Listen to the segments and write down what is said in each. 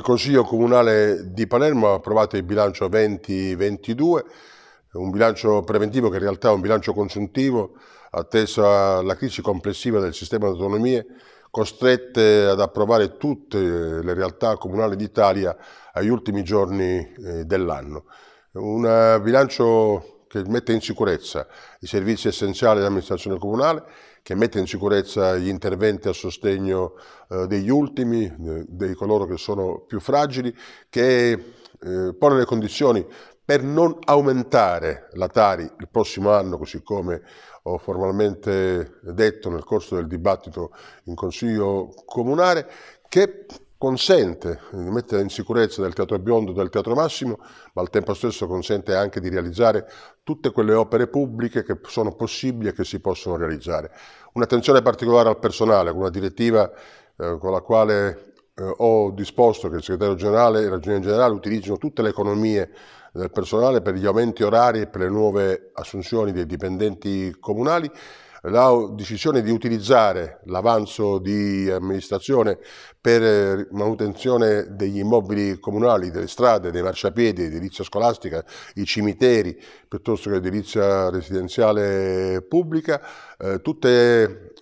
Il Consiglio Comunale di Palermo ha approvato il bilancio 2022, un bilancio preventivo che in realtà è un bilancio consuntivo, attesa la crisi complessiva del sistema di autonomie, costrette ad approvare tutte le realtà comunali d'Italia agli ultimi giorni eh, dell'anno. Un bilancio che mette in sicurezza i servizi essenziali dell'amministrazione comunale, che mette in sicurezza gli interventi a sostegno eh, degli ultimi, di coloro che sono più fragili, che eh, pone le condizioni per non aumentare la Tari il prossimo anno, così come ho formalmente detto nel corso del dibattito in Consiglio Comunale, che consente di mettere in sicurezza del Teatro Biondo e del Teatro Massimo, ma al tempo stesso consente anche di realizzare tutte quelle opere pubbliche che sono possibili e che si possono realizzare. Un'attenzione particolare al personale, con una direttiva eh, con la quale eh, ho disposto che il segretario generale e la ragione generale utilizzino tutte le economie del personale per gli aumenti orari e per le nuove assunzioni dei dipendenti comunali la decisione di utilizzare l'avanzo di amministrazione per eh, manutenzione degli immobili comunali, delle strade, dei marciapiedi, edilizia scolastica, i cimiteri, piuttosto che edilizia residenziale pubblica, eh, tutte eh,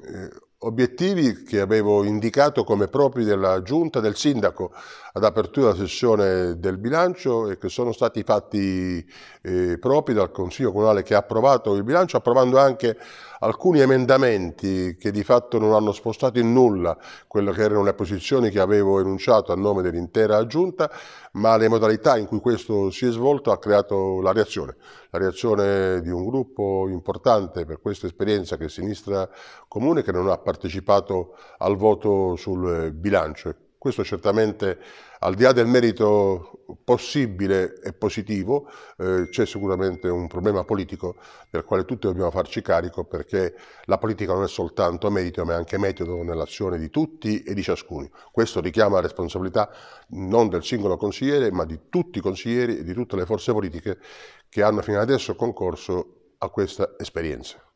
obiettivi che avevo indicato come propri della giunta del sindaco ad apertura della sessione del bilancio e che sono stati fatti eh, propri dal Consiglio Comunale che ha approvato il bilancio, approvando anche alcuni emendamenti che di fatto non hanno spostato in nulla quelle che erano le posizioni che avevo enunciato a nome dell'intera giunta, ma le modalità in cui questo si è svolto ha creato la reazione, la reazione di un gruppo importante per questa esperienza che è Sinistra Comune che non ha partecipato al voto sul bilancio questo certamente, al di là del merito possibile e positivo, eh, c'è sicuramente un problema politico del quale tutti dobbiamo farci carico perché la politica non è soltanto merito ma è anche metodo nell'azione di tutti e di ciascuno. Questo richiama la responsabilità non del singolo consigliere ma di tutti i consiglieri e di tutte le forze politiche che hanno fino ad adesso concorso a questa esperienza.